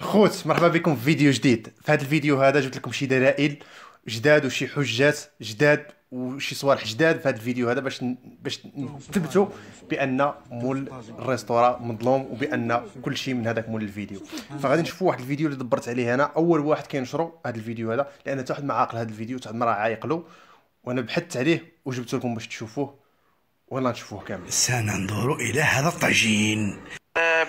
خوت مرحبا بكم في فيديو جديد في هذا الفيديو هذا جبت لكم شي دلائل جداد وشي حجات جداد وشي صوالح جداد في هذا الفيديو هذا باش باش نثبتوا بان مول الريستورا مظلوم وبان كل شيء من هذاك مول الفيديو فغادي نشوفوا واحد الفيديو اللي دبرت عليه انا اول واحد كينشروا هذا الفيديو هذا لان حتى واحد ما عاقل هذا الفيديو حتى ما راه عايقلو وانا بحثت عليه وجبت لكم باش تشوفوه ولا نشوفوه كامل سننظر الى هذا الطاجين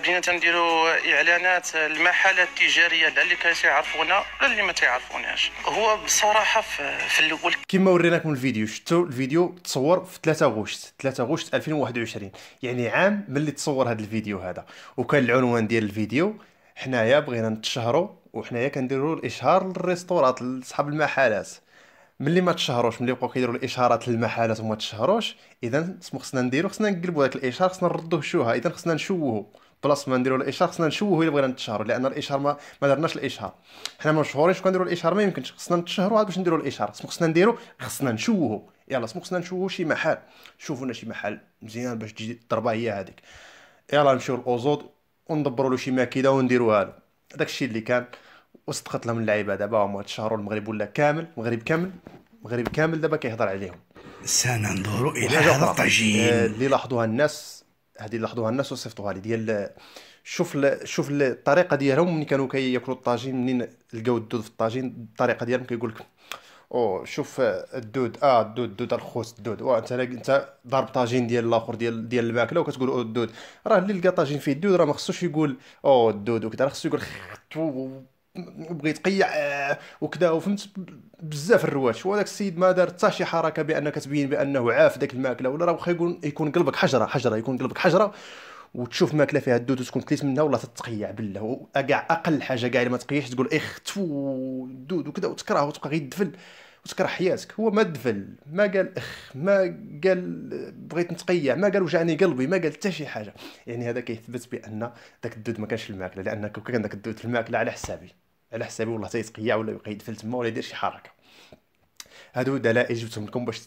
بدينا تنديروا اعلانات المحلات التجاريه لا اللي كيعرفونا لا اللي ما تيعرفوناش هو بصراحه في الاول كما وريناكم الفيديو شفتوا الفيديو تصور في 3 غشت 3 غشت 2021 يعني عام ملي تصور هذا الفيديو هذا وكان العنوان ديال الفيديو حنايا بغينا نتشهروا وحنايا كنديروا الاشهار للريستورات لصحاب المحلات ملي ما تشهروش ملي بقاو كيديروا الاشهارات للمحلات وما تشهروش اذا خصنا نديرو خصنا نقلبوا داك الاشهار خصنا نردوه شوها اذا خصنا نشوهو بلاص ما نديرو الاشهار خصنا نشوهو الا بغينا نتشهروا لان الاشهار ما, ما درناش الاشهار حنا ما مشهورينش كنديروا الاشهار ما يمكنش خصنا نتشهروا عاد باش نديروا الاشهار خصنا نديروا خصنا نشوهوا يلا خصنا نشوهوا شي محل شوفوا لنا شي محل مزيان باش تجي الضربه هي هذيك يلا نمشيو للاوزود وندبروا له شي ماكيده ونديروها له الشيء اللي كان وصدقت لهم اللعيبه دابا هما تشهروا المغرب ولا كامل المغرب كامل المغرب كامل دابا كيهضر عليهم سننظر الى الطاجين آه، اللي لاحظوها الناس هذه لاحظوها الناس وصيفطوها لي ديال شوف ل... شوف الطريقه ديالهم ملي كانوا كياكلوا الطاجين منين لقاو الدود في الطاجين الطريقه ديالهم كيقول لك او شوف الدود اه الدود دود الخوص الدود وانت انت ضارب طاجين ديال الاخر ديال ديال الماكله وكتقول او الدود راه اللي لقى طاجين فيه الدود راه ما خصوش يقول او الدود وكذا راه خصو يقول بغيت يتقيع آه، وكذا وفهمت بزاف الرواش وهذاك السيد ما دار حتى شي حركه بان كتبين بانه عاف داك الماكله ولا راه واخا يكون يكون قلبك حجره حجره يكون قلبك حجره وتشوف ماكله فيها الدود وتكون كليت منها والله تتقيع بالله وكاع اقل حاجه كاع ما تقيش تقول اخ تفو الدود وكذا وتكره وتبقى غير الدفل وتكره حياتك هو ما دفل ما قال اخ ما قال بغيت نتقيع ما قال وجعني قلبي ما قال حتى شي حاجه يعني هذا كيثبت بان داك الدود ما كانش الماكله لان كان داك الدود في الماكله على حسابي على حسابي والله تيتقيع ولا يقيد فيل تما ولا يدير شي حركه هادو دلائل جبتهم لكم باش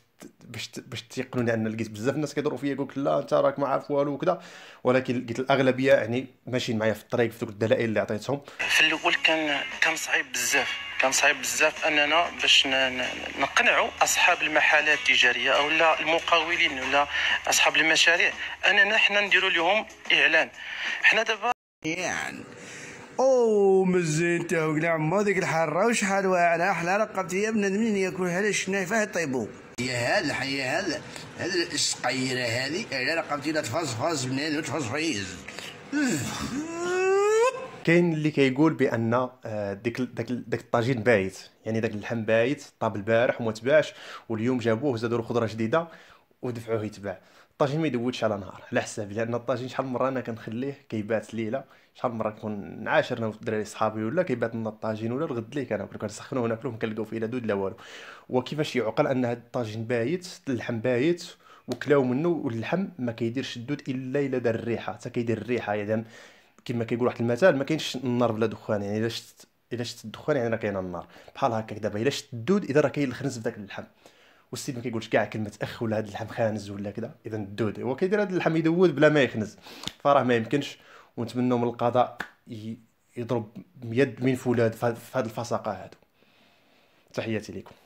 باش باش تيقنوني ان لقيت بزاف الناس كيضروا فيا يقولك لا انت راك ما عارف والو وكذا ولكن لقيت الاغلبيه يعني ماشيين معايا في الطريق في ذوك الدلائل اللي عطيتهم في الاول كان كان صعيب بزاف كان صعيب بزاف اننا باش نقنعوا اصحاب المحلات التجاريه او لا المقاولين ولا اصحاب المشاريع اننا حنا نديروا لهم اعلان حنا دابا يعني اوه مزين تاهو عمو ذيك الحاره وشحال واعره احلى رقبت يا بنادمين ياكل هذا الشنايف طيبو يا هذا حيا هذا هذا السقيره هذه على رقبتي لا تفصفص بنادم فايز كاين اللي كيقول بان آه، ديك داك داك الطاجين بايت يعني داك اللحم بايت طاب البارح وما تباعش واليوم جابوه زادوا له خضره جديده ودفعوه يتباع الطاجين ما يدودش على نهار على حسابي لان الطاجين شحال مره انا كنخليه كيبات ليله شحال مره كون نعاشر انا والدراري صحابي ولا كيبات لنا الطاجين ولا الغد ليه كنسخنوا كنسخنوه وناكلوه كنلقاو فيه لا دود لا والو وكيفاش يعقل ان هذا الطاجين بايت اللحم بايت وكلاو منه واللحم ما كيديرش الدود الا الا دار الريحه حتى كيدير الريحه يعني كما كيقول واحد المثال ما كاينش النار بلا دخان يعني الا شت الا شت الدخان يعني راه كاينه النار بحال هكاك دابا الا شت الدود اذا راه كاين الخنز في ذاك اللحم والسيد ما كيقولش كاع كلمه اخ ولا هذا اللحم خانز ولا كذا اذا الدود هو كيدير هذا اللحم يدود بلا ما يخنز فراه ما يمكنش ونتمنوا من القضاء يضرب يد من فولاد في هذه الفساقه هادو تحياتي لكم